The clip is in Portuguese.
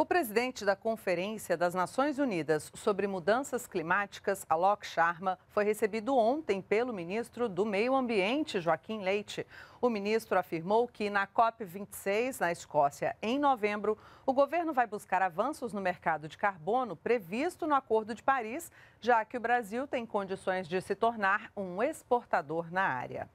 O presidente da Conferência das Nações Unidas sobre Mudanças Climáticas, Alok Sharma, foi recebido ontem pelo ministro do Meio Ambiente, Joaquim Leite. O ministro afirmou que na COP26, na Escócia, em novembro, o governo vai buscar avanços no mercado de carbono previsto no Acordo de Paris, já que o Brasil tem condições de se tornar um exportador na área.